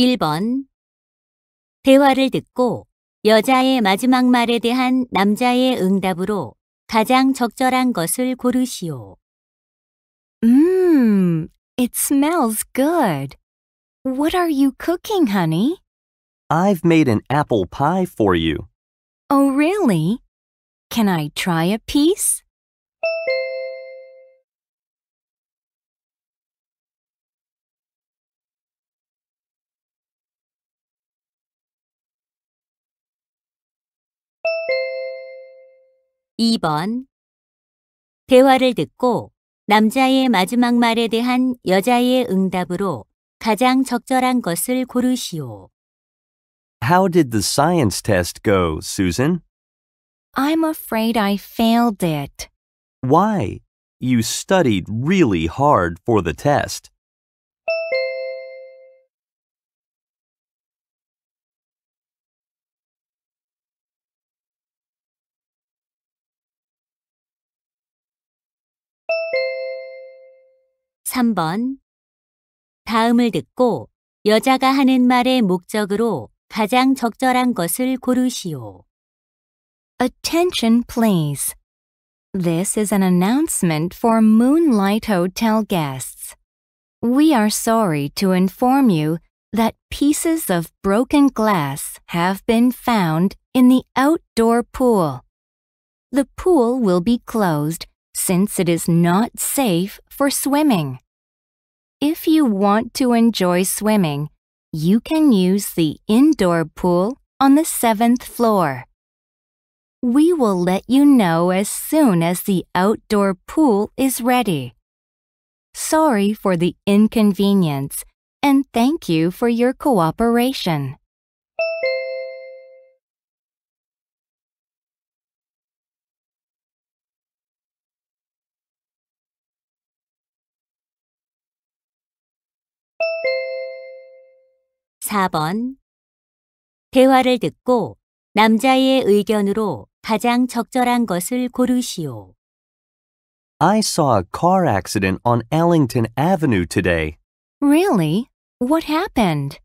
1번 대화를 듣고 여자의 마지막 말에 대한 남자의 응답으로 가장 적절한 것을 고르시오. 음, it smells good. What are you cooking, honey? I've made an apple pie for you. Oh, really? Can I try a piece? 2번 대화를 듣고 남자의 마지막 말에 대한 여자의 응답으로 가장 적절한 것을 고르시오. How did the science test go, Susan? I'm afraid I failed it. Why? You studied really hard for the test. 3번. 다음을 듣고 여자가 하는 말의 목적으로 가장 적절한 것을 고르시오. Attention, please. This is an announcement for Moonlight Hotel guests. We are sorry to inform you that pieces of broken glass have been found in the outdoor pool. The pool will be closed since it is not safe for swimming. If you want to enjoy swimming, you can use the indoor pool on the seventh floor. We will let you know as soon as the outdoor pool is ready. Sorry for the inconvenience and thank you for your cooperation. 4번 대화를 듣고 남자의 의견으로 가장 적절한 것을 고르시오. I saw a car accident on Ellington Avenue today. Really? What happened?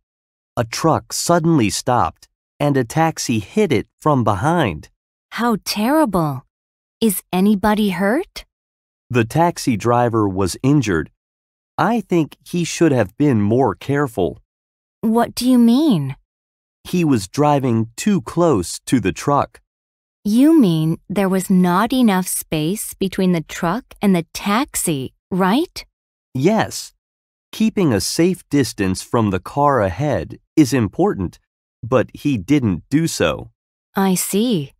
A truck suddenly stopped and a taxi hit it from behind. How terrible. Is anybody hurt? The taxi driver was injured. I think he should have been more careful. What do you mean? He was driving too close to the truck. You mean there was not enough space between the truck and the taxi, right? Yes. Keeping a safe distance from the car ahead is important, but he didn't do so. I see.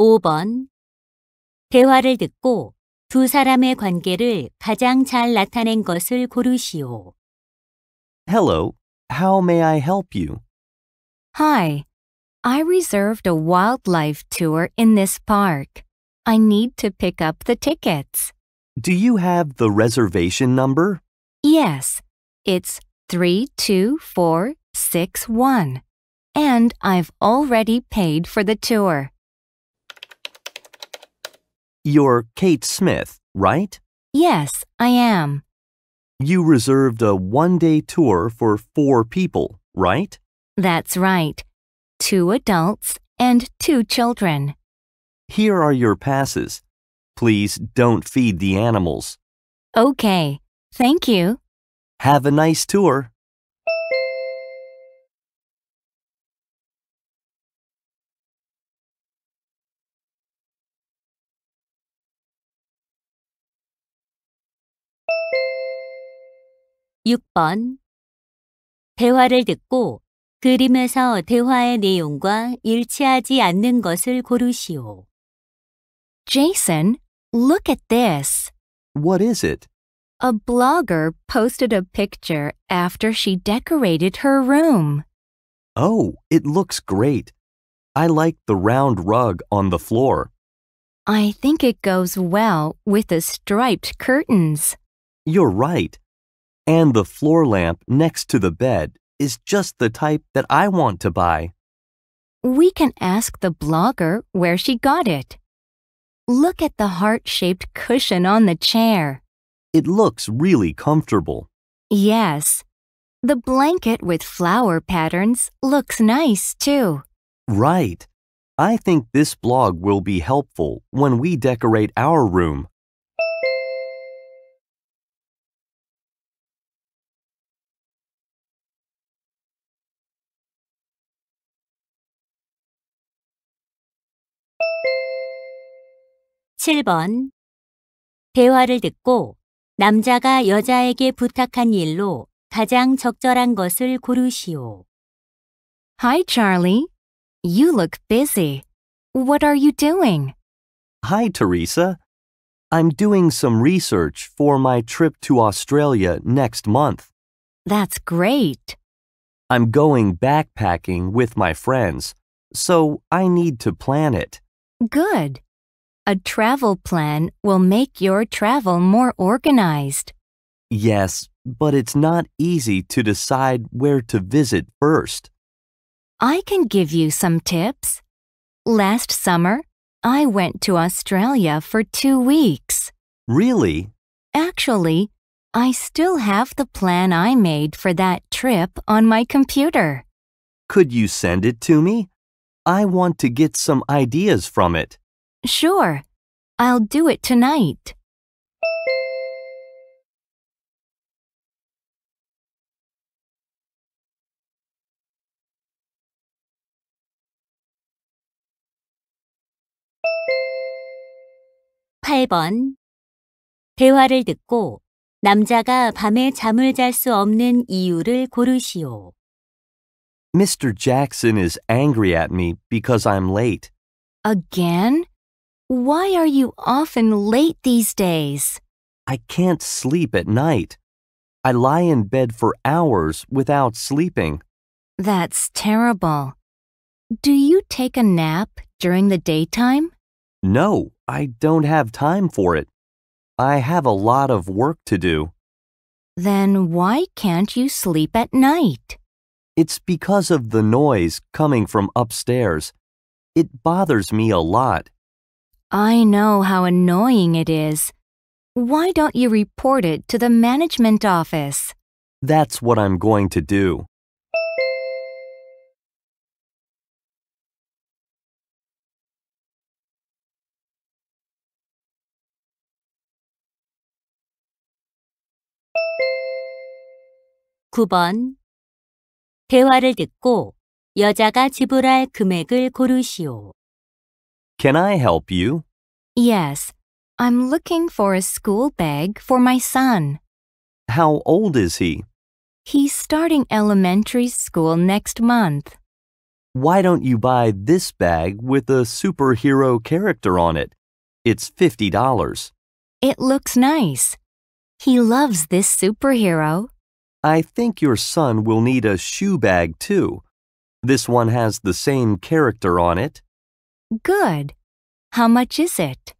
5번 대화를 듣고 두 사람의 관계를 가장 잘 나타낸 것을 고르시오. Hello, how may I help you? Hi, I reserved a wildlife tour in this park. I need to pick up the tickets. Do you have the reservation number? Yes, it's 32461. And I've already paid for the tour. You're Kate Smith, right? Yes, I am. You reserved a one day tour for four people, right? That's right. Two adults and two children. Here are your passes. Please don't feed the animals. Okay, thank you. Have a nice tour. 6번 대화를 듣고 그림에서 대화의 내용과 일치하지 않는 것을 고르시오. Jason, look at this. What is it? A blogger posted a picture after she decorated her room. Oh, it looks great. I like the round rug on the floor. I think it goes well with the striped curtains. You're right and the floor lamp next to the bed is just the type that I want to buy. We can ask the blogger where she got it. Look at the heart-shaped cushion on the chair. It looks really comfortable. Yes. The blanket with flower patterns looks nice too. Right. I think this blog will be helpful when we decorate our room. 7번 대화를 듣고 남자가 여자에게 부탁한 일로 가장 적절한 것을 고르시오. Hi, Charlie. You look busy. What are you doing? Hi, Teresa. I'm doing some research for my trip to Australia next month. That's great. I'm going backpacking with my friends, so I need to plan it. Good. A travel plan will make your travel more organized. Yes, but it's not easy to decide where to visit first. I can give you some tips. Last summer, I went to Australia for two weeks. Really? Actually, I still have the plan I made for that trip on my computer. Could you send it to me? I want to get some ideas from it. Sure. I'll do it tonight. (8번) 대화를 듣고 남자가 밤에 잠을 잘 수 없는 이유를 고르시오. Mr. Jackson is angry at me because I'm late. Again? Why are you often late these days? I can't sleep at night. I lie in bed for hours without sleeping. That's terrible. Do you take a nap during the daytime? No, I don't have time for it. I have a lot of work to do. Then why can't you sleep at night? It's because of the noise coming from upstairs. It bothers me a lot. I know how annoying it is. Why don't you report it to the management office? That's what I'm going to do. (9번) 대화를 듣고 여자가 지불할 금액을 고르시오. Can I help you? Yes, I'm looking for a school bag for my son. How old is he? He's starting elementary school next month. Why don't you buy this bag with a superhero character on it? It's $50. It looks nice. He loves this superhero. I think your son will need a shoe bag too. This one has the same character on it. Good. How much is it?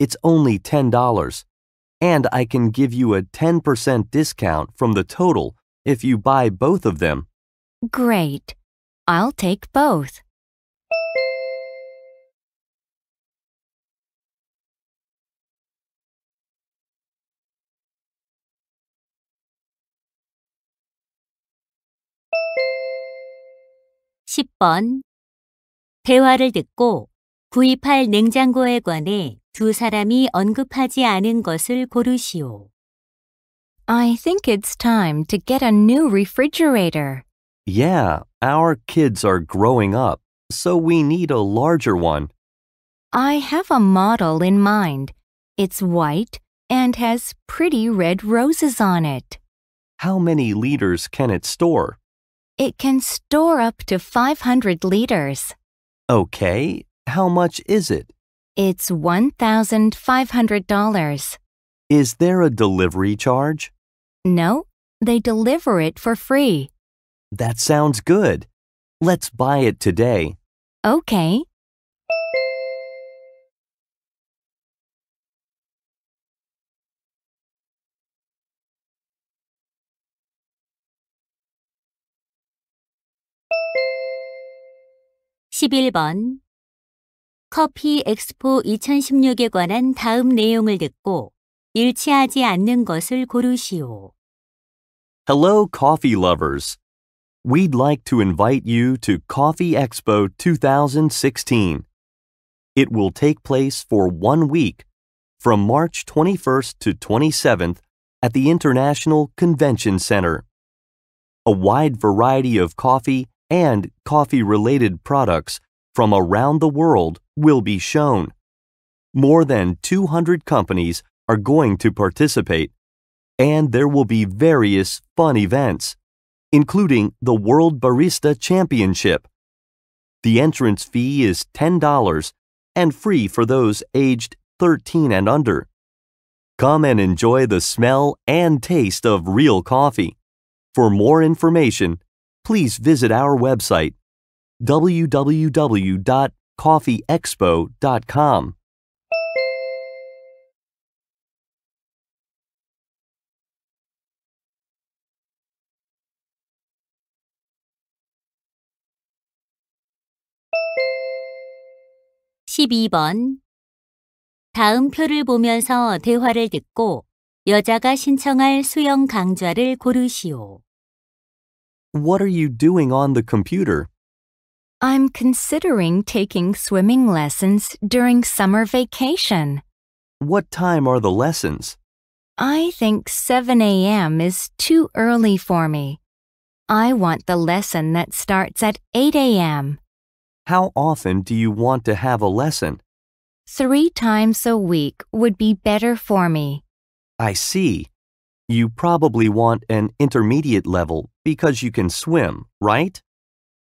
It's only $10. And I can give you a 10% discount from the total if you buy both of them. Great. I'll take both. (10번) 대화를 듣고 구입할 냉장고에 관해 두 사람이 언급하지 않은 것을 고르시오. I think it's time to get a new refrigerator. Yeah, our kids are growing up, so we need a larger one. I have a model in mind. It's white and has pretty red roses on it. How many liters can it store? It can store up to 500 liters. Okay, how much is it? It's $1,500. Is there a delivery charge? No, they deliver it for free. That sounds good. Let's buy it today. Okay. 커피 엑스포 2016에 관한 다음 내용을 듣고 일치하지 않는 것을 고르시오. Hello, coffee lovers. We'd like to invite you to Coffee Expo 2016. It will take place for one week from March 21st to 27th at the International Convention Center. A wide variety of coffee and coffee related products from around the world will be shown. More than 200 companies are going to participate, and there will be various fun events, including the World Barista Championship. The entrance fee is $10 and free for those aged 13 and under. Come and enjoy the smell and taste of real coffee. For more information, please visit our website www.coffeeexpo.com. (12번) 다음 표를 보면서 대화를 듣고 여자가 신청할 수영 강좌를 고르시오. What are you doing on the computer? I'm considering taking swimming lessons during summer vacation. What time are the lessons? I think 7 a.m. is too early for me. I want the lesson that starts at 8 a.m. How often do you want to have a lesson? Three times a week would be better for me. I see. You probably want an intermediate level because you can swim, right?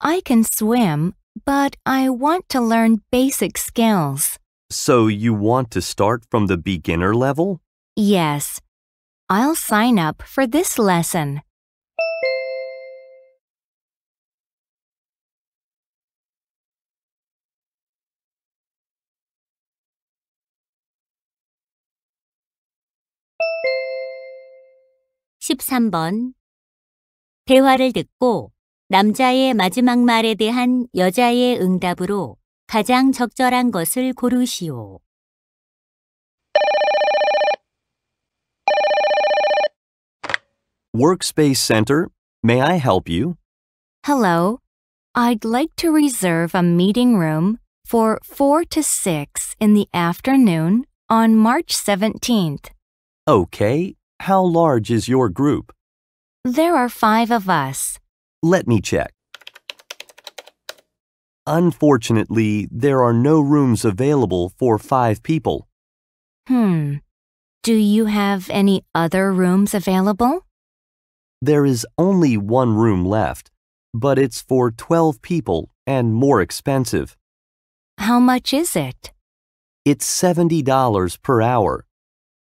I can swim, but I want to learn basic skills. So you want to start from the beginner level? Yes. I'll sign up for this lesson. (13번) 대화를 듣고 남자의 마지막 말에 대한 여자의 응답으로 가장 적절한 것을 고르시오. Workspace Center, may I help you? Hello. I'd like to reserve a meeting room for 4 to 6 in the afternoon on March 17th. Okay. How large is your group? There are five of us. Let me check. Unfortunately, there are no rooms available for five people. Hmm. Do you have any other rooms available? There is only one room left, but it's for 12 people and more expensive. How much is it? It's $70 per hour.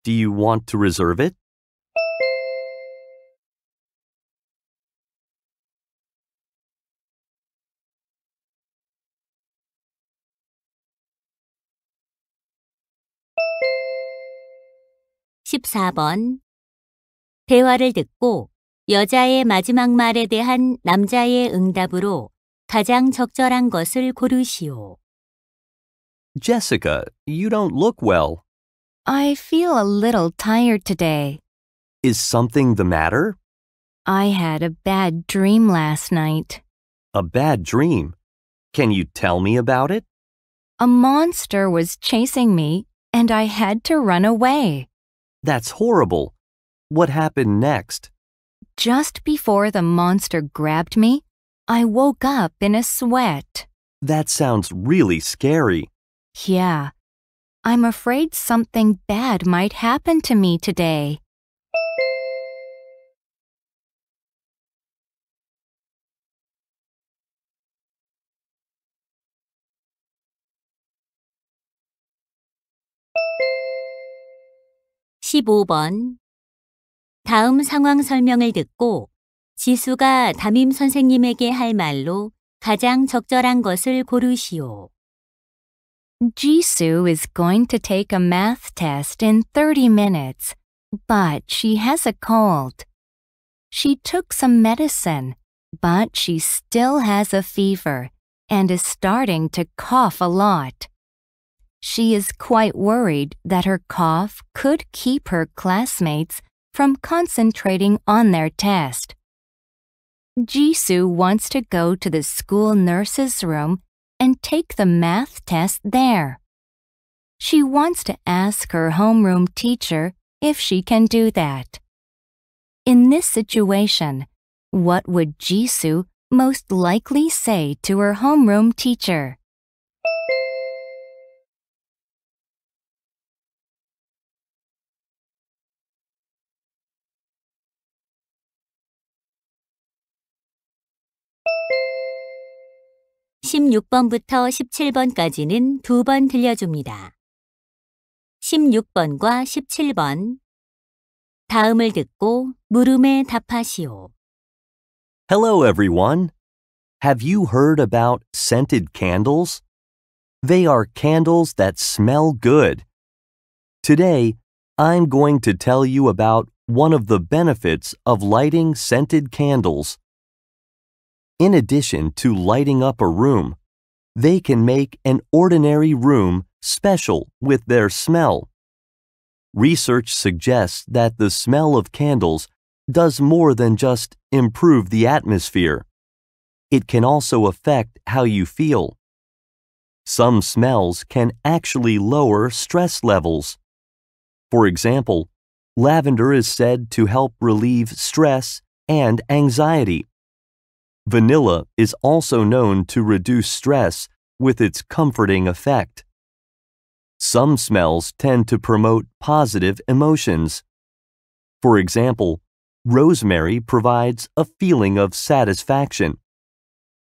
Do you want to reserve it? 대화를 듣고 여자의 마지막 말에 대한 남자의 응답으로 가장 적절한 것을 고르시오. Jessica, you don't look well. I feel a little tired today. Is something the matter? I had a bad dream last night. A bad dream? Can you tell me about it? A monster was chasing me, and I had to run away. That's horrible. What happened next? Just before the monster grabbed me, I woke up in a sweat. That sounds really scary. Yeah. I'm afraid something bad might happen to me today. 15번 다음 상황 설명을 듣고 지수가 담임 선생님에게 할 말로 가장 적절한 것을 고르시오. Jisoo is going to take a math test in 30 minutes, but she has a cold. She took some medicine, but she still has a fever and is starting to cough a lot. She is quite worried that her cough could keep her classmates from concentrating on their test. Jisoo wants to go to the school nurse's room and take the math test there. She wants to ask her homeroom teacher if she can do that. In this situation, what would Jisoo most likely say to her homeroom teacher? 16번부터 17번까지는 두 번 들려줍니다. 16번과 17번 다음을 듣고 물음에 답하시오. Hello everyone. Have you heard about scented candles? They are candles that smell good. Today, I'm going to tell you about one of the benefits of lighting scented candles. In addition to lighting up a room, they can make an ordinary room special with their smell. Research suggests that the smell of candles does more than just improve the atmosphere. It can also affect how you feel. Some smells can actually lower stress levels. For example, lavender is said to help relieve stress and anxiety. Vanilla is also known to reduce stress with its comforting effect. Some smells tend to promote positive emotions. For example, rosemary provides a feeling of satisfaction.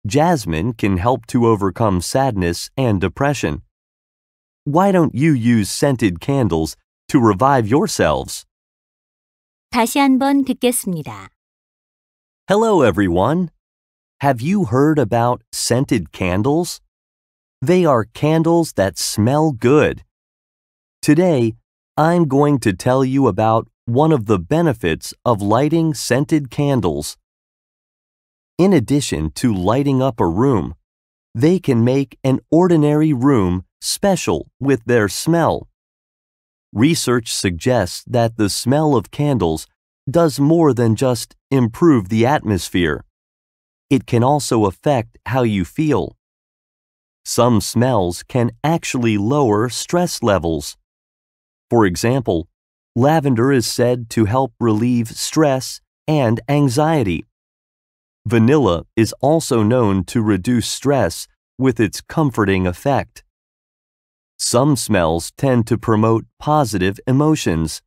Jasmine can help to overcome sadness and depression. Why don't you use scented candles to revive yourselves? 다시 한 번 듣겠습니다. Hello everyone. Have you heard about scented candles? They are candles that smell good. Today, I'm going to tell you about one of the benefits of lighting scented candles. In addition to lighting up a room, they can make an ordinary room special with their smell. Research suggests that the smell of candles does more than just improve the atmosphere. It can also affect how you feel. Some smells can actually lower stress levels. For example, lavender is said to help relieve stress and anxiety. Vanilla is also known to reduce stress with its comforting effect. Some smells tend to promote positive emotions.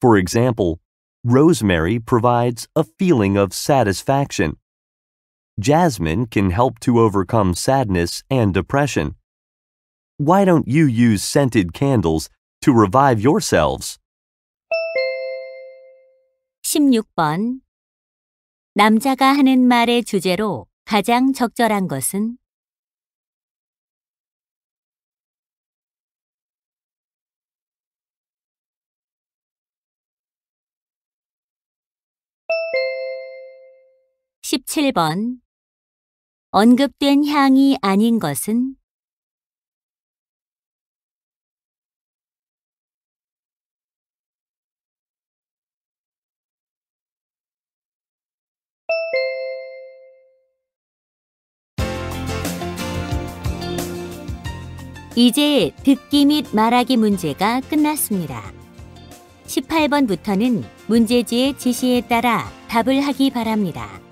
For example, rosemary provides a feeling of satisfaction jasmine can help to overcome sadness and depression. Why don't you use scented candles to revive yourselves? 16번 남자가 하는 말의 주제로 가장 적절한 것은 (17번) 언급된 향이 아닌 것은 이제 듣기 및 말하기 문제가 끝났습니다. 18번부터는 문제지의 지시에 따라 답을 하기 바랍니다.